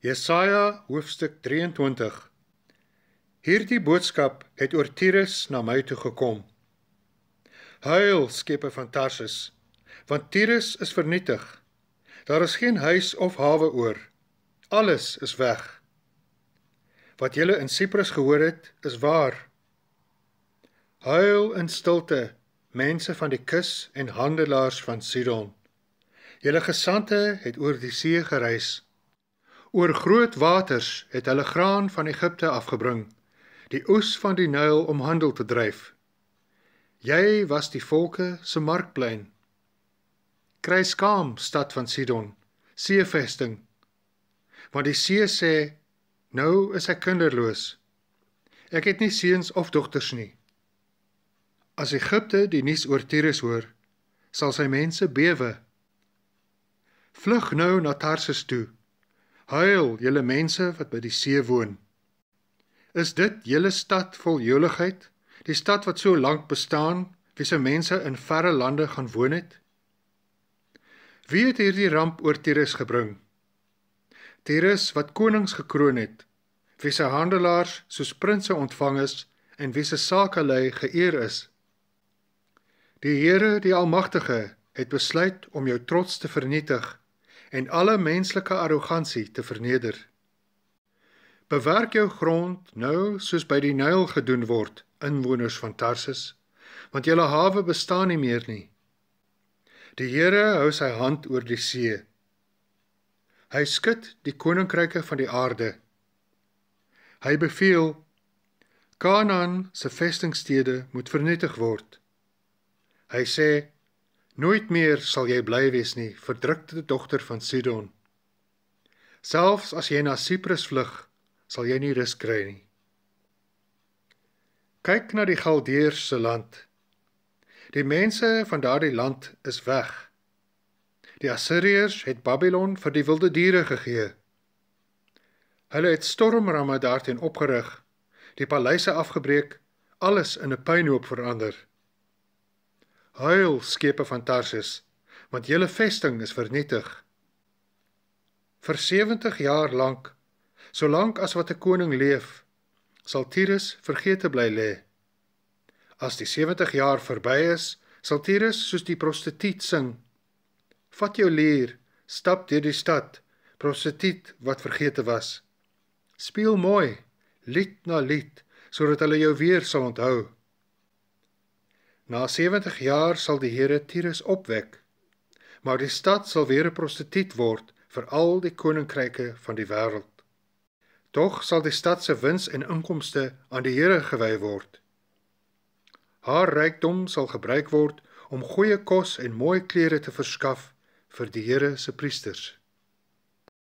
Jesaja hoofstuk 23 Hierdie boodskap het oor Tyrus na my toe gekom. Huil, skepe van Tarsus, want Tyrus is vernietig. Daar is geen huis of hawe oor. Alles is weg. Wat jy in Siprus gehoor het, is waar. Huil in stilte, mense van die kus en handelaars van Sidon. Julle gesande het oor die see gereis. Oor groot waters het hulle graan van Egipte afgebring, die oes van die Nyl om handel te dryf. Jy was die volke se markplein. Kry skaam, stad van Sidon, seevesting. Want die see sê, nou is ek kinderloos. Ek het nie seuns of dogters nie. As Egipte die nuus oor Tyrus hoor, sal sy mense bewe. Vlug nou na Tarsus toe Heil, julle mense wat by die see woon. Is dit julle stad vol joligheid, die stad wat so lank bestaan, wie se mense in verre lande gaan woon het? Wie het hierdie ramp oor Tyrus gebring? Tyrus wat konings gekroon het, wie se handelaars soos prinses ontvang is en wie se sake lei geëer is. Die Here, die Almagtige, het besluit om jou trots te vernietig en alle menslike arrogansie te verneder. Bewerk jou grond nou soos by die Nyl gedoen word, inwoners van Tarsus, want julle hawe bestaan nie meer nie. Die Here hou sy hand oor die see. Hy skud die koninkryke van die aarde. Hy beveel Kanaan se vestingstede moet vernietig word. Hy sê Nooit meer sal jy bly wees nie, verdrukte dogter van Sidon. Selfs as jy na Siprus vlug, sal jy nie rus kry nie. Kyk na die Galdeërs se land. Die mense van daardie land is weg. Die Assiriërs het Babylon vir die wilde diere gegee. Hulle het stormramme daarteen opgerig, die paleise afgebreek, alles in 'n puinhoop verander. Huil, skepe van Tarsis, want julle vesting is vernietig. Vir 70 jaar lank, solank as wat 'n koning leef, sal Tyrus vergete bly lê. As die 70 jaar verby is, sal Tyrus soos die prostituut sing: Vat jou lier, stap deur die stad, prostituut wat vergete was. Speel mooi, lied na lied, sodat hulle jou weer sal onthou. Na 70 jaar sal die Here Tyrus opwek, maar die stad sal weer 'n prostituut word vir al die koninkryke van die wêreld. Tog sal die stad se wins en inkomste aan die Here gewy word. Haar rykdom sal gebruik word om goeie kos en mooi klere te verskaf vir die Here se priesters.